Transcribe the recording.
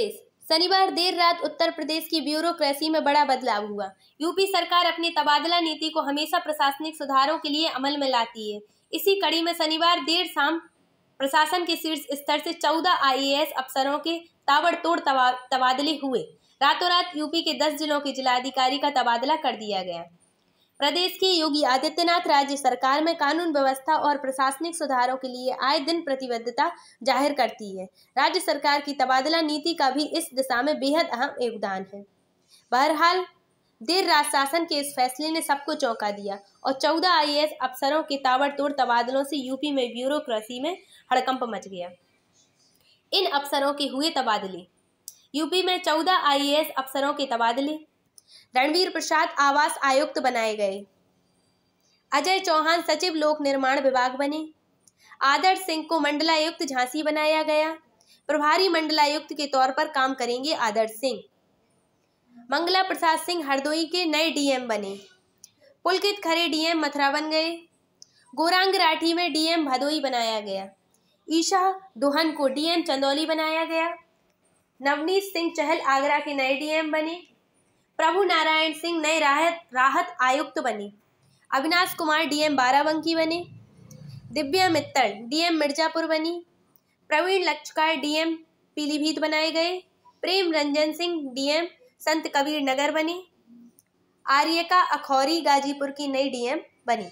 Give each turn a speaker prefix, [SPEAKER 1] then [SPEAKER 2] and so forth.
[SPEAKER 1] प्रदेश शनिवार देर रात उत्तर प्रदेश की ब्यूरोक्रेसी में बड़ा बदलाव हुआ यूपी सरकार अपनी तबादला नीति को हमेशा प्रशासनिक सुधारों के लिए अमल में लाती है इसी कड़ी में शनिवार देर शाम प्रशासन के शीर्ष स्तर से 14 आईएएस अफसरों के ताबड़तोड़ तबादले हुए रातों रात यूपी के 10 जिलों के जिलाधिकारी का तबादला कर दिया गया प्रदेश की योगी आदित्यनाथ राज्य सरकार में कानून व्यवस्था और प्रशासनिक सुधारों के लिए आए दिन प्रतिबद्धता जाहिर करती है राज्य सरकार की तबादला नीति का भी इस दिशा में बेहद अहम योगदान है बहरहाल देर रात शासन के इस फैसले ने सबको चौंका दिया और चौदह आई अफसरों के ताबड़तोड़ तबादलों से यूपी में ब्यूरोक्रेसी में हड़कंप मच गया इन अफसरों के हुए तबादले यूपी में चौदह आई अफसरों के तबादले रणवीर प्रसाद आवास आयुक्त बनाए गए अजय चौहान सचिव लोक निर्माण विभाग बने आदर्श सिंह को मंडलायुक्त झांसी बनाया गया प्रभारी मंडलायुक्त के तौर पर काम करेंगे आदर्श सिंह मंगला प्रसाद सिंह हरदोई के नए डीएम बने पुलकित खरे डीएम मथुरा बन गए गोरांग राठी में डीएम भदोई बनाया गया ईशा दोहन को डीएम चंदौली बनाया गया नवनीत सिंह चहल आगरा के नए डीएम बने प्रभु नारायण सिंह नए राहत राहत आयुक्त तो बने अविनाश कुमार डीएम बाराबंकी बने दिव्या मित्तल डीएम मिर्जापुर बनी प्रवीण लक्षकार डीएम पीलीभीत बनाए गए प्रेम रंजन सिंह डीएम संत कबीर नगर बने आर्यका अखौरी गाजीपुर की नई डीएम बनी